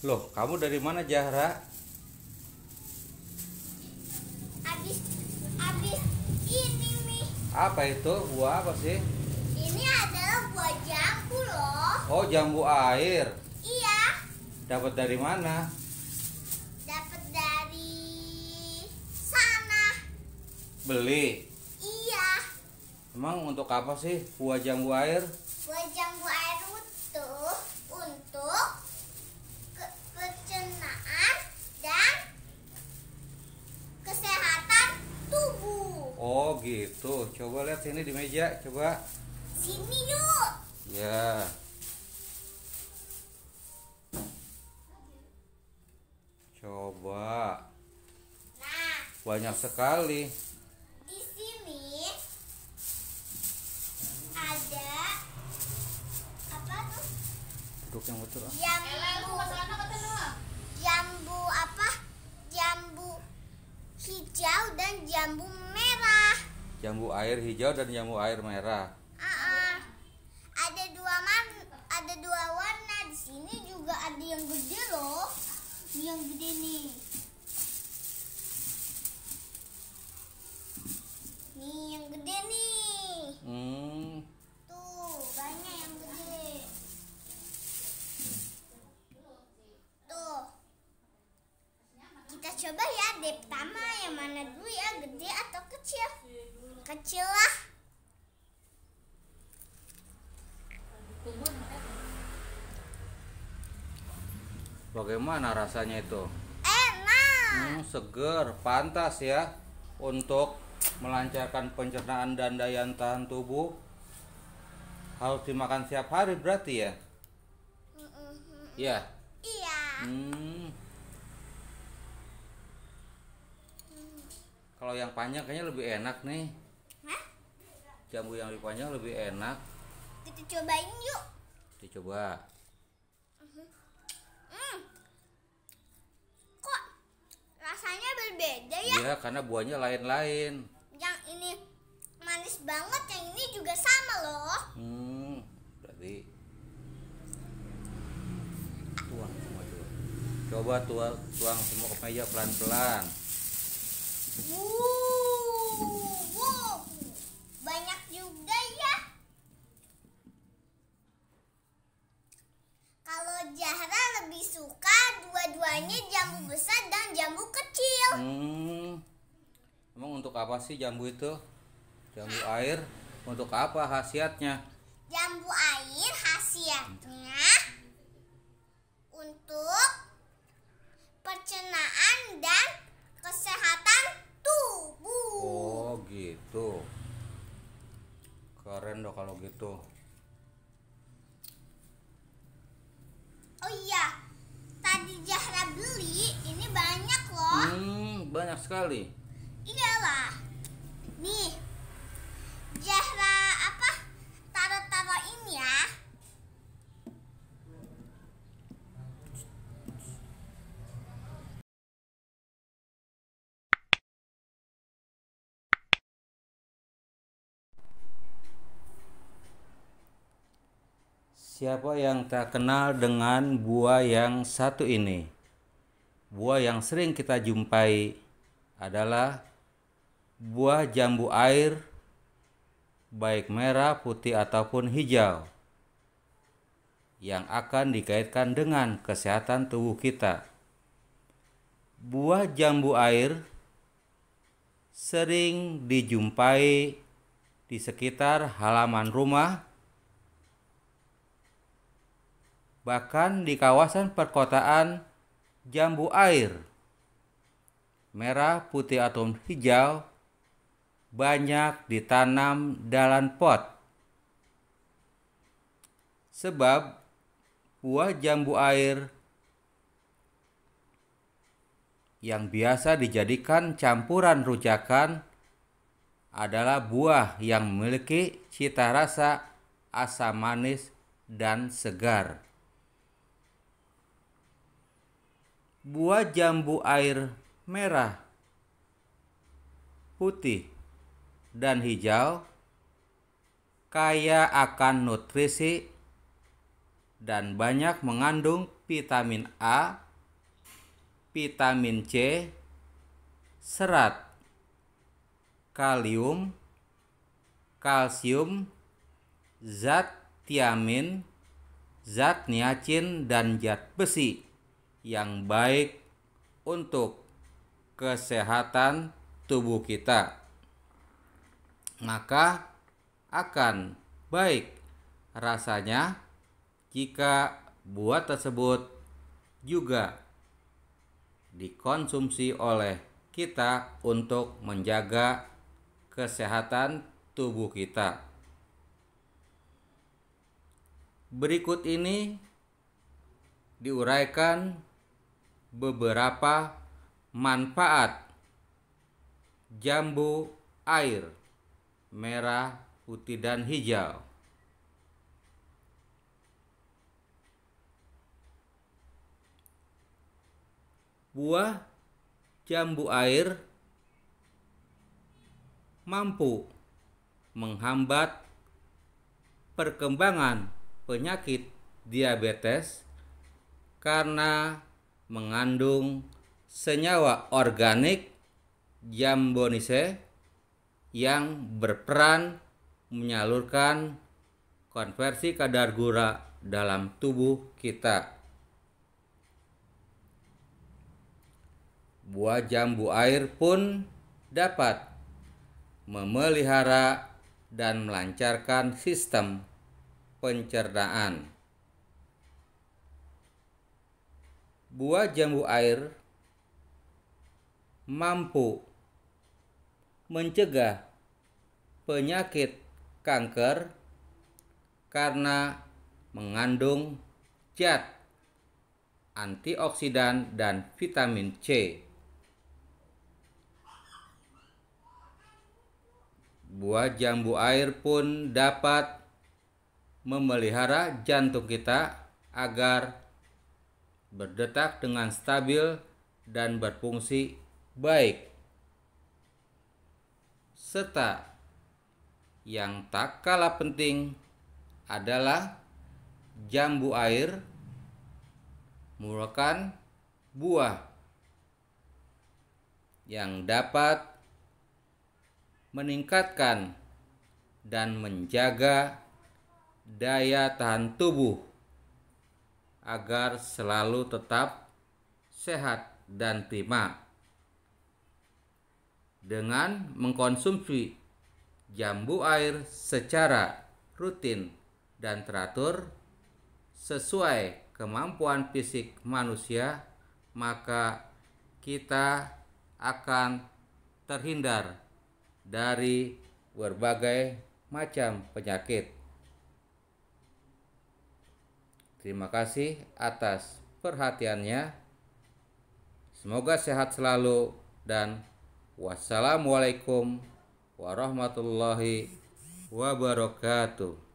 Loh, kamu dari mana Zahra? Abis, abis ini nih. Apa itu? Buah apa sih? Ini adalah buah jambu loh. Oh, jambu air. Iya. Dapat dari mana? Dapat dari sana. Beli. Iya. Emang untuk apa sih buah jambu air? Oh gitu. Coba lihat sini di meja. Coba. Sini yuk. Ya. Coba. Nah. Banyak sekali. Di sini ada apa tuh? Duduk yang betul. Ah. Yang Jambu. Ya, jambu apa? Jambu hijau dan jambu jambu air hijau dan jambu air merah. uh Ada dua man, ada dua warna di sini juga ada yang gede loh, yang gede nih. Nih yang gede nih. Hmm. Tuh banyak yang gede. Tuh. Kita coba ya deh pertama yang mana dulu ya gede atau kecil kecil lah bagaimana rasanya itu enak hmm, seger pantas ya untuk melancarkan pencernaan dan daya tahan tubuh harus dimakan setiap hari berarti ya mm hmm. ya iya hmm. kalau yang panjang kayaknya lebih enak nih jambu yang dipanjang lebih enak kita cobain yuk Coba. hmm. Mm. kok rasanya berbeda ya iya karena buahnya lain-lain yang ini manis banget yang ini juga sama loh hmm berarti tuang semua coba coba tuang tuang semua ke meja pelan-pelan uh. Zahra lebih suka dua-duanya jambu besar dan jambu kecil. Hmm. Emang untuk apa sih jambu itu? Jambu Hah? air untuk apa khasiatnya? Jambu air khasiatnya untuk pencernaan dan kesehatan tubuh. Oh, gitu. Keren dong kalau gitu. oh iya tadi Zahra beli ini banyak loh hmm, banyak sekali iyalah nih Zahra Siapa yang tak kenal dengan buah yang satu ini? Buah yang sering kita jumpai adalah buah jambu air, baik merah, putih, ataupun hijau, yang akan dikaitkan dengan kesehatan tubuh kita. Buah jambu air sering dijumpai di sekitar halaman rumah bahkan di kawasan perkotaan jambu air merah, putih atau hijau banyak ditanam dalam pot. Sebab buah jambu air yang biasa dijadikan campuran rujakan adalah buah yang memiliki cita rasa asam manis dan segar. buah jambu air merah, putih, dan hijau kaya akan nutrisi dan banyak mengandung vitamin A, vitamin C, serat, kalium, kalsium, zat tiamin, zat niacin, dan zat besi yang baik untuk kesehatan tubuh kita, maka akan baik rasanya jika buah tersebut juga dikonsumsi oleh kita untuk menjaga kesehatan tubuh kita. Berikut ini diuraikan beberapa manfaat jambu air merah, putih dan hijau. Buah jambu air mampu menghambat perkembangan penyakit diabetes karena mengandung senyawa organik jambonise yang berperan menyalurkan konversi kadar gula dalam tubuh kita. Buah jambu air pun dapat memelihara dan melancarkan sistem pencernaan. buah jambu air mampu mencegah penyakit kanker karena mengandung zat antioksidan dan vitamin C. Buah jambu air pun dapat memelihara jantung kita agar berdetak dengan stabil dan berfungsi baik, serta yang tak kalah penting adalah jambu air merupakan buah yang dapat meningkatkan dan menjaga daya tahan tubuh agar selalu tetap sehat dan prima. Dengan mengkonsumsi jambu air secara rutin dan teratur sesuai kemampuan fisik manusia, maka kita akan terhindar dari berbagai macam penyakit. Terima kasih atas perhatiannya. Semoga sehat selalu dan wassalamualaikum warahmatullahi wabarakatuh.